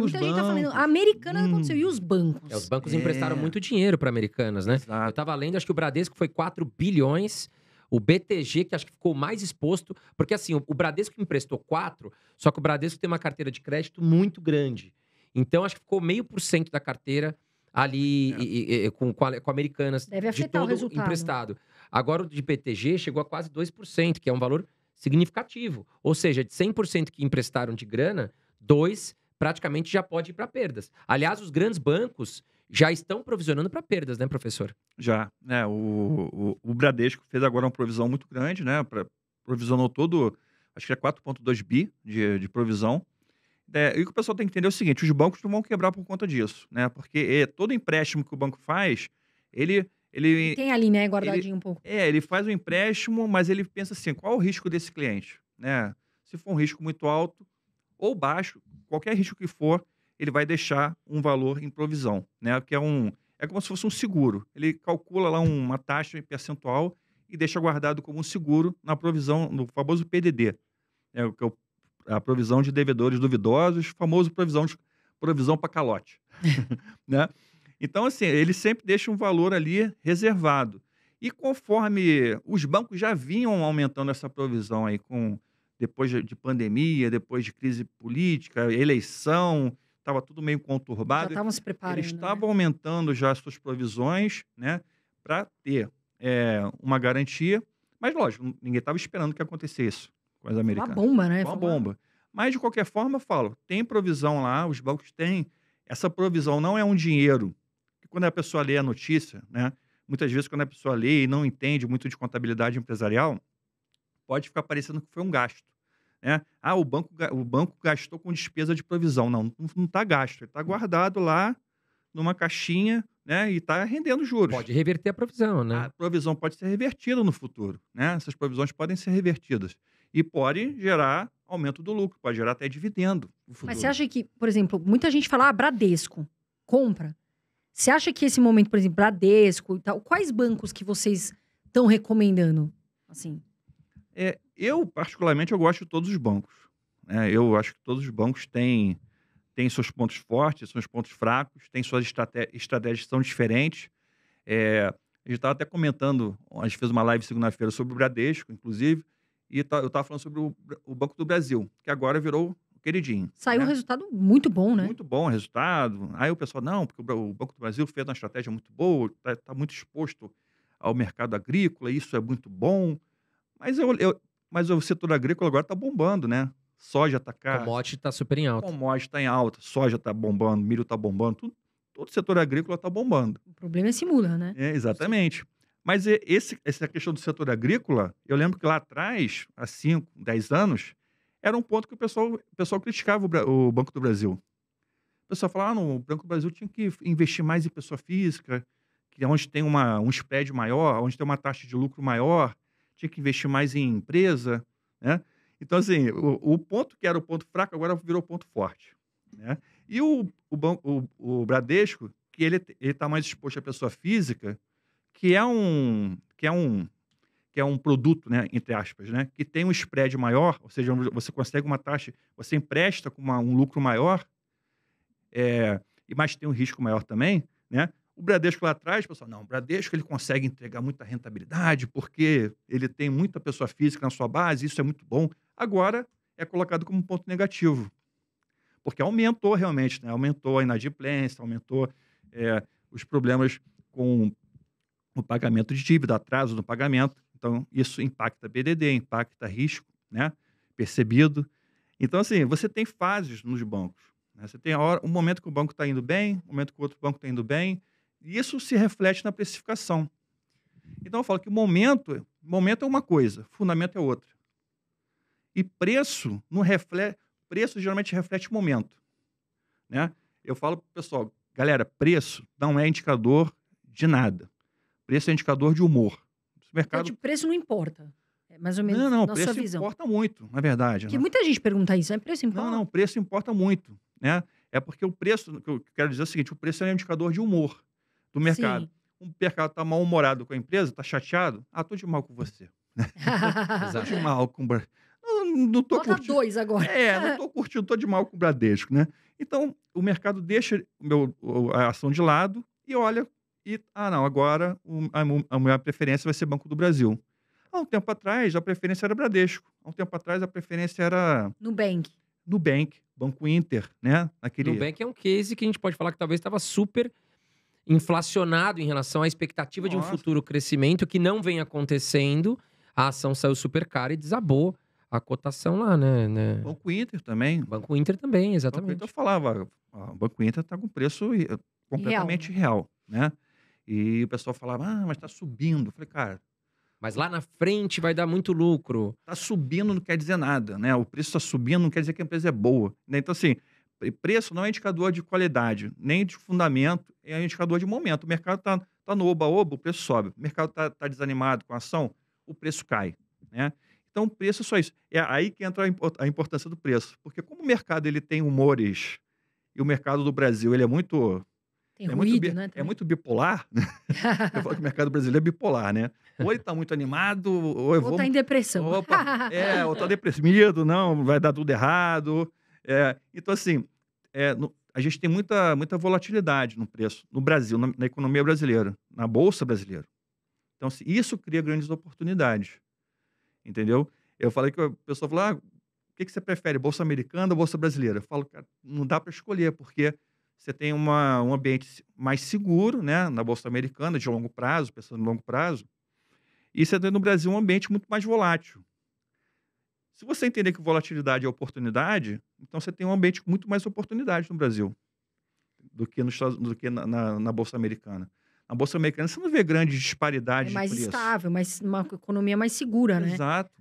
Porque muita bancos. gente tá falando, a americana hum. aconteceu, e os bancos? É, os bancos é. emprestaram muito dinheiro para Americanas, né? Exato. Eu tava lendo, acho que o Bradesco foi 4 bilhões, o BTG, que acho que ficou mais exposto, porque assim, o Bradesco emprestou 4, só que o Bradesco tem uma carteira de crédito muito grande. Então, acho que ficou meio por cento da carteira ali é. e, e, com, com, a, com Americanas Deve de todo o resultado. emprestado. Agora, o de BTG chegou a quase 2%, que é um valor significativo. Ou seja, de 100% que emprestaram de grana, 2% praticamente já pode ir para perdas. Aliás, os grandes bancos já estão provisionando para perdas, né, professor? Já. É, o, o, o, Bradesco fez agora uma provisão muito grande, né? Pra, provisionou todo, acho que é 4,2 bi de, de provisão. É, e o que o pessoal tem que entender é o seguinte: os bancos não vão quebrar por conta disso, né? Porque é, todo empréstimo que o banco faz, ele. ele tem ali, né? Guardadinho ele, um pouco. É, ele faz o um empréstimo, mas ele pensa assim: qual o risco desse cliente? Né? Se for um risco muito alto ou baixo, qualquer risco que for, ele vai deixar um valor em provisão, né? Que é um é como se fosse um seguro. Ele calcula lá uma taxa percentual e deixa guardado como um seguro na provisão, no famoso PDD, né? que é a provisão de devedores duvidosos, famoso provisão de, provisão para calote, né? Então assim, ele sempre deixa um valor ali reservado. E conforme os bancos já vinham aumentando essa provisão aí com depois de pandemia, depois de crise política, eleição, estava tudo meio conturbado. Já estavam se preparando. Eles né? estavam né? aumentando já as suas provisões, né, para ter é, uma garantia. Mas, lógico, ninguém estava esperando que acontecesse com as americanas. Uma bomba, né? Uma bomba. Mas, de qualquer forma, eu falo, tem provisão lá, os bancos têm. Essa provisão não é um dinheiro. Que quando a pessoa lê a notícia, né, muitas vezes quando a pessoa lê e não entende muito de contabilidade empresarial, pode ficar parecendo que foi um gasto. Né? Ah, o banco, o banco gastou com despesa de provisão. Não, não está gasto. Ele está hum. guardado lá numa caixinha né, e está rendendo juros. Pode reverter a provisão, né? A provisão pode ser revertida no futuro. Né? Essas provisões podem ser revertidas. E pode gerar aumento do lucro, pode gerar até dividendo. Mas você acha que, por exemplo, muita gente fala, ah, Bradesco, compra. Você acha que esse momento, por exemplo, Bradesco e tal, quais bancos que vocês estão recomendando? Assim. É, eu, particularmente, eu gosto de todos os bancos. Né? Eu acho que todos os bancos têm, têm seus pontos fortes, seus pontos fracos, têm suas estratégias, estratégias são diferentes. É, a gente estava até comentando, a gente fez uma live segunda-feira sobre o Bradesco, inclusive, e eu estava falando sobre o, o, Banco do Brasil, que agora virou queridinho. Saiu né? um resultado muito bom, né? Muito bom o resultado. Aí o pessoal, não, porque o Banco do Brasil fez uma estratégia muito boa, está tá muito exposto ao mercado agrícola, isso é muito bom. Mas, eu, eu, mas o setor agrícola agora está bombando, né? Soja está cara. Commodity está super em alta. Commodity está em alta. Soja está bombando, milho está bombando. Tudo, todo o setor agrícola está bombando. O problema é simula né? É, exatamente. Mas esse, essa questão do setor agrícola, eu lembro que lá atrás, há 5, 10 anos, era um ponto que o pessoal, o pessoal criticava o, o Banco do Brasil. O pessoal falava, ah, o Banco do Brasil tinha que investir mais em pessoa física, que é onde tem uma, um spread maior, onde tem uma taxa de lucro maior, tinha que investir mais em empresa, né? Então, assim, o, o ponto que era o ponto fraco agora virou ponto forte, né? E o, o, o, o Bradesco, que ele está mais exposto à pessoa física, que é um... Que é um que é um produto, né, entre aspas, né, que tem um spread maior, ou seja, você consegue uma taxa, você empresta com uma, um lucro maior, é, mas tem um risco maior também, né? O Bradesco lá atrás, pessoal, não, o Bradesco ele consegue entregar muita rentabilidade porque ele tem muita pessoa física na sua base, isso é muito bom. Agora é colocado como ponto negativo, porque aumentou realmente, né? aumentou a inadimplência, aumentou é, os problemas com o pagamento de dívida, atraso no pagamento. Então, isso impacta BDD, impacta risco né? percebido. Então, assim, você tem fases nos bancos. Né? Você tem a hora, um momento que o banco está indo bem, um momento que o outro banco está indo bem, isso se reflete na precificação. Então eu falo que momento, momento é uma coisa, fundamento é outra. E preço no reflete, preço geralmente reflete momento, né? Eu falo pro pessoal, galera, preço não é indicador de nada. Preço é indicador de humor. Então, mercado... Então, preço não importa. É mais ou menos não, não, preço visão. importa muito, na verdade. Que né? muita gente pergunta isso, é preço importa? Não, não, preço importa muito, né? É porque o preço, que eu quero dizer é o seguinte, o preço é um indicador de humor do mercado. Sim. O mercado está mal-humorado com a empresa, está chateado. Ah, estou de mal com você. estou de mal com o Bradesco. Não, não tô Bota curtindo. dois agora. É, não estou curtindo, estou de mal com o Bradesco, né? Então, o mercado deixa meu, a ação de lado e olha, e, ah, não, agora a, minha preferência vai ser Banco do Brasil. Há um tempo atrás, a preferência era Bradesco. Há um tempo atrás, a preferência era... Nubank. Nubank, Banco Inter, né? Aquele... Nubank é um case que a gente pode falar que talvez estava super inflacionado em relação à expectativa Nossa. de um futuro crescimento que não vem acontecendo. A ação saiu super cara e desabou a cotação lá, né? né? Banco Inter também. Banco Inter também, é exatamente. Banco Inter eu falava, o Banco Inter está com preço eh, completamente real, real né? E o pessoal falava, ah, mas está subindo. Eu falei, cara. Mas lá na frente vai dar muito lucro. Está subindo não quer dizer nada, né? O preço está subindo não quer dizer que a empresa é boa. Né? Então, assim, e preço não é indicador de qualidade, nem de fundamento, é indicador de momento. O mercado está tá no oba-oba, o preço sobe. O mercado está tá desanimado com a ação, o preço cai. Né? Então, o preço é só isso. É aí que entra a importância do preço. Porque como o mercado ele tem humores, e o mercado do Brasil ele é muito tem é, ruído, muito, né, é muito bipolar. Né? eu falo que o mercado brasileiro é bipolar, né? Ou ele está muito animado, ou eu vou... Ou está em depressão. Opa, é, ou está deprimido, não, vai dar tudo errado. É, então, assim, é, no, a gente tem muita, muita volatilidade no preço no Brasil, na, na economia brasileira, na bolsa brasileira. Então, assim, isso cria grandes oportunidades. Entendeu? Eu falei que a pessoa fala, ah, o que, que você prefere, bolsa americana ou bolsa brasileira? Eu falo, cara, não dá para escolher, porque você tem uma, um ambiente mais seguro, né, na bolsa americana, de longo prazo, pensando em longo prazo, e você tem no Brasil um ambiente muito mais volátil. Se você entender que volatilidade é oportunidade, então você tem um ambiente com muito mais oportunidade no Brasil do que, do que na, na, na Bolsa Americana. Na Bolsa Americana você não vê grande disparidade é mais de preço. Mais estável, mas uma economia mais segura, Exato. né? Exato.